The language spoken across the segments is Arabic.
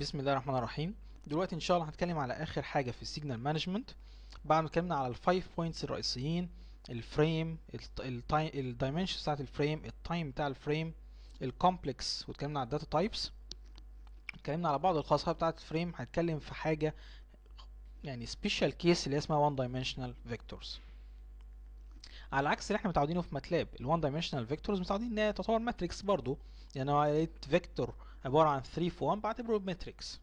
بسم الله الرحمن الرحيم دلوقتي ان شاء الله هنتكلم على اخر حاجه في السيجنال مانجمنت بعد ما اتكلمنا على الفايف بوينتس الرئيسيين الفريم الدايمنشن بتاعه الفريم التايم بتاع الفريم الكومبلكس واتكلمنا على الداتا تايبس اتكلمنا على بعض الخاصيات بتاعه الفريم هنتكلم في حاجه يعني سبيشال كيس اللي اسمها وان دايمنشنال فيكتورز على عكس اللي احنا متعودينه في ماتلاب ال1 dimensional vectors متعودين انها تعتبر ماتريكس برضو يعني لو لقيت فيكتور عباره عن 3 في 1 بعتبره ماتريكس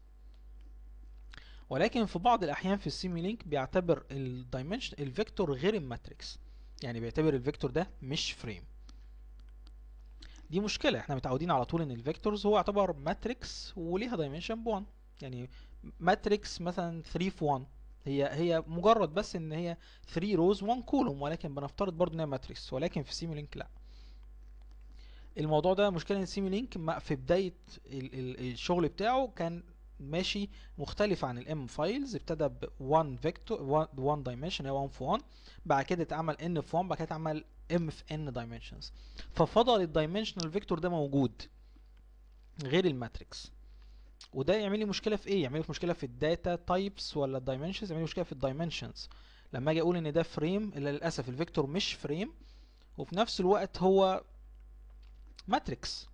ولكن في بعض الاحيان في السيمي لينك بيعتبر ال الفيكتور غير الماتريكس يعني بيعتبر الفيكتور ده مش فريم دي مشكله احنا متعودين على طول ان الفيكتورز هو يعتبر ماتريكس وليها dimension ب1 يعني ماتريكس مثلا 3 في 1 هي هي مجرد بس ان هي 3 روز 1 كولوم ولكن بنفترض برضو ان هي ماتريكس ولكن في لينك لا الموضوع ده مشكله ان سيميلينك في بدايه الشغل بتاعه كان ماشي مختلف عن الام فايلز ابتدى ب 1 فيكتور 1 دايمنشن هي 1 في 1 بعد كده اتعمل ان في 1 بعد كده اتعمل ام في ان دايمنشنز ففضل الدايمنشنال فيكتور ده موجود غير الماتريكس وده يعمل لي مشكله في ايه يعمل لي مشكله في الداتا تايبس ولا الدايمنشنز يعمل لي مشكله في الدايمنشنز لما اجي اقول ان ده فريم للاسف الفيكتور مش فريم وفي نفس الوقت هو ماتريكس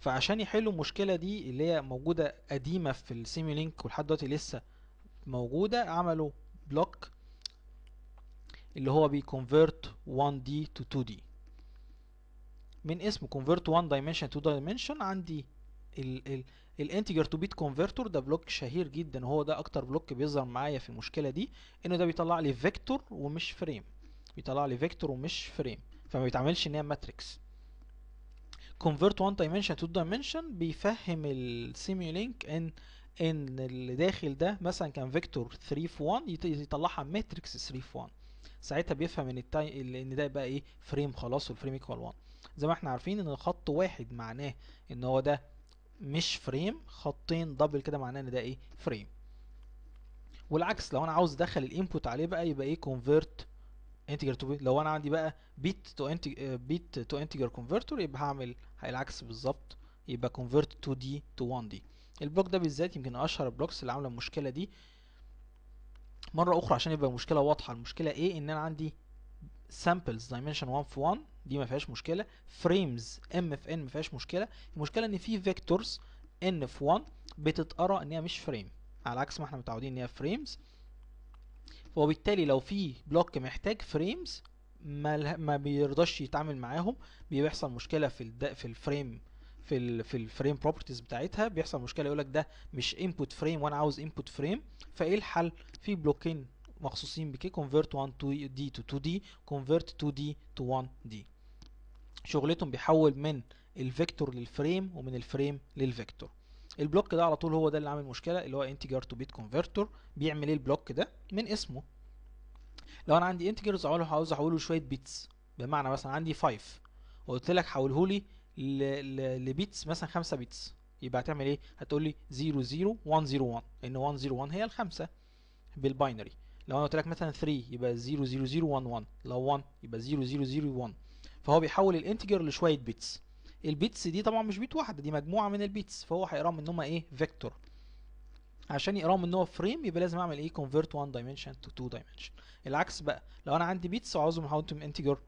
فعشان يحلوا المشكله دي اللي هي موجوده قديمه في السيمي لينك ولحد دلوقتي لسه موجوده عملوا بلوك اللي هو بيكونفيرت 1 دي تو 2 دي من اسمه كونفيرت 1 دايمنشن تو دايمنشن عندي ال ال الانتجر تو بيت كونفرتور ده بلوك شهير جدا وهو ده اكتر بلوك بيظهر معايا في المشكله دي انه ده بيطلع لي فيكتور ومش فريم بيطلع لي فيكتور ومش فريم فما بيتعملش ان هي ماتريكس كونفرت 1 دايمنشن تو دايمنشن بيفهم السيميولينك ان ان اللي داخل ده مثلا كان فيكتور 3 في 1 يطلعها ماتريكس 3 في 1 ساعتها بيفهم ان التاي ان ده بقى ايه فريم خلاص والفريم ايكوال 1 زي ما احنا عارفين ان الخط واحد معناه ان هو ده مش فريم خطين دبل كده معناه ان ده ايه فريم والعكس لو انا عاوز ادخل الانبوت عليه بقى يبقى ايه كونفرت انتجر تو لو انا عندي بقى بيت تو بيت تو انتجر كونفرتر يبقى هعمل العكس بالظبط يبقى كونفرت 2 دي تو 1 دي البلوك ده بالذات يمكن اشهر البلوكس اللي عامله المشكله دي مره اخرى عشان يبقى المشكله واضحه المشكله ايه ان انا عندي سامبلز دايمنشن 1 في 1 دي ما فيهاش مشكله فريمز ام في ان ما فيهاش مشكله المشكله ان في فيكتورز ان في 1 بتتقرا ان هي مش فريم على عكس ما احنا متعودين ان هي فريمز وبالتالي لو في بلوك محتاج فريمز ما, ما بيرضاش يتعامل معاهم بيحصل مشكله في في الفريم في ال في الفريم بروبرتيز بتاعتها بيحصل مشكله يقول لك ده مش انبوت فريم وانا عاوز انبوت فريم فايه الحل في بلوكين مخصوصين بك convert 1 d to 2 d convert 2 d to 1 d شغلتهم بيحول من الفيكتور للفريم ومن الفريم للفيكتور البلوك ده على طول هو ده اللي عامل مشكله اللي هو انتجر تو بيت كونفرتور بيعمل ايه البلوك ده من اسمه لو انا عندي انتجرز اقول عاوز احوله شويه بيتس بمعنى مثلا عندي 5 وقلت لك حوله لي لبيتس مثلا 5 بيتس يبقى هتعمل ايه هتقول لي 00101 ان 101 هي الخمسه بالباينري لو انا قلت لك مثلا 3 يبقى 1 لو 1 يبقى 1 فهو بيحول الانتجر لشويه بيتس البيتس دي طبعا مش بيت واحده دي مجموعه من البيتس فهو هيقرا ان هم ايه فيكتور عشان يقراهم ان هو فريم يبقى لازم اعمل ايه كونفيرت 1 دايمنشن تو 2 دايمنشن العكس بقى لو انا عندي بيتس وعاوزهم احولهم انتجر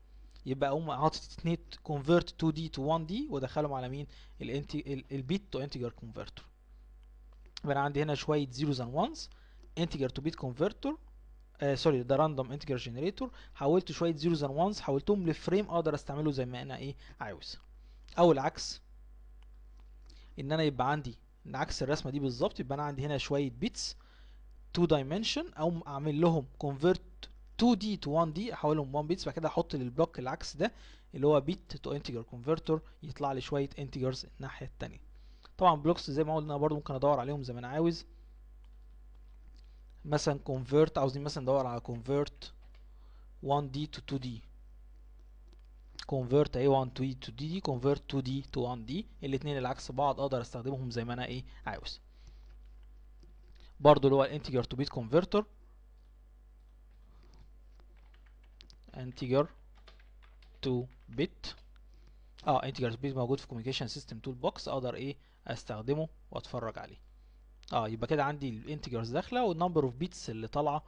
يبقى اقوم حاطط اتنين كونفيرت 2 دي تو 1 دي وادخلهم على مين البيت تو انتجر كونفرتر يبقى انا عندي هنا شويه زيروز اند وانز انتجر تو بيت كونفرتر آه سوري ده راندوم انتجر جنريتور حولت شويه زيروز اند وانز حولتهم لفريم اقدر استعمله زي ما انا ايه عاوز او العكس ان انا يبقى عندي عكس الرسمه دي بالظبط يبقى انا عندي هنا شويه بيتس 2 دايمنشن او اعمل لهم كونفرت 2 دي تو 1 دي احولهم 1 بيتس بعد كده احط للبلوك العكس ده اللي هو بيت تو انتجر كونفرتر يطلع لي شويه انتجرز الناحيه الثانيه طبعا بلوكس زي ما قلنا برضو ممكن ادور عليهم زي ما انا عاوز مثلا convert عاوزين مثلا ندور على convert 1D to 2D convert a 1 2 2D convert 2D to 1D الاتنين العكس بعض اقدر استخدمهم زي ما انا ايه عاوز برضو اللي هو integer to bit converter integer to bit اه integer to bit موجود في communication system toolbox اقدر ايه استخدمه واتفرج عليه اه يبقى كده عندي الانتجرز داخله والنمبر اوف بيتس اللي طالعه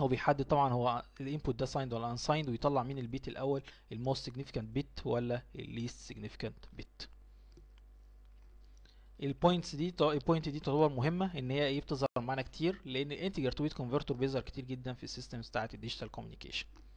هو بيحدد طبعا هو الانبوت ده سايند ولا انسايند ويطلع مين البيت الاول الموست سيجنيفيكانت بيت ولا الليست سيجنيفيكانت بيت البوينتس دي البوينت دي تعتبر مهمه ان هي ايه بتظهر معانا كتير لان الانتجر تو بيت كونفرتر بيظهر كتير جدا في السيستمز بتاعت الديجيتال كوميونيكيشن